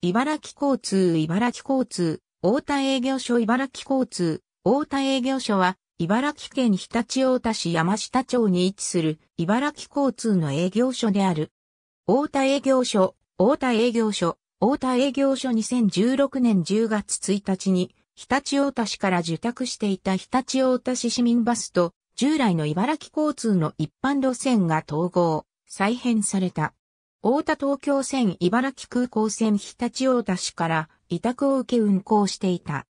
茨城交通茨城交通、大田営業所茨城交通、大田営業所は、茨城県日立大田市山下町に位置する茨城交通の営業所である。大田営業所、大田営業所、大田営業所2016年10月1日に、日立大田市から受託していた日立大田市市民バスと、従来の茨城交通の一般路線が統合、再編された。大田東京線茨城空港線日立大田市から委託を受け運行していた。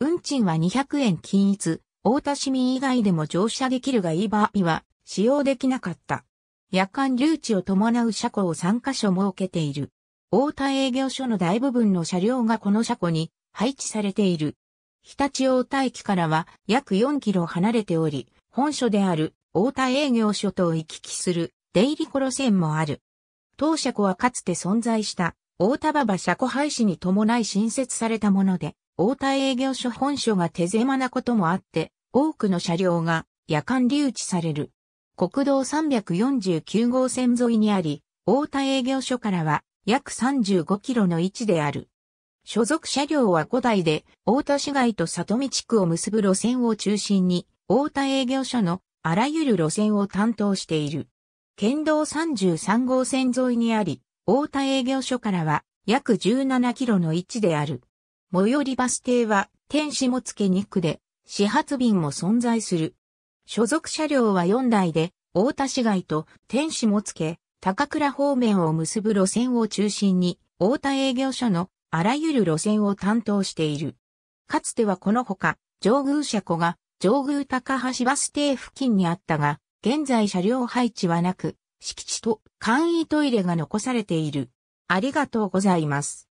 運賃は200円均一、大田市民以外でも乗車できるがいい場合は使用できなかった。夜間留置を伴う車庫を3カ所設けている。大田営業所の大部分の車両がこの車庫に配置されている。日立大田駅からは約4キロ離れており、本所である大田営業所と行き来する出入り路線もある。当社庫はかつて存在した大田馬場車庫廃止に伴い新設されたもので、大田営業所本所が手狭なこともあって、多くの車両が夜間留置される。国道349号線沿いにあり、大田営業所からは約35キロの位置である。所属車両は5台で、大田市街と里見地区を結ぶ路線を中心に、大田営業所のあらゆる路線を担当している。県道33号線沿いにあり、大田営業所からは約17キロの位置である。最寄りバス停は天もつけ2区で、始発便も存在する。所属車両は4台で、大田市街と天もつけ、高倉方面を結ぶ路線を中心に、大田営業所のあらゆる路線を担当している。かつてはこのほか、上宮車庫が上宮高橋バス停付近にあったが、現在車両配置はなく、敷地と簡易トイレが残されている。ありがとうございます。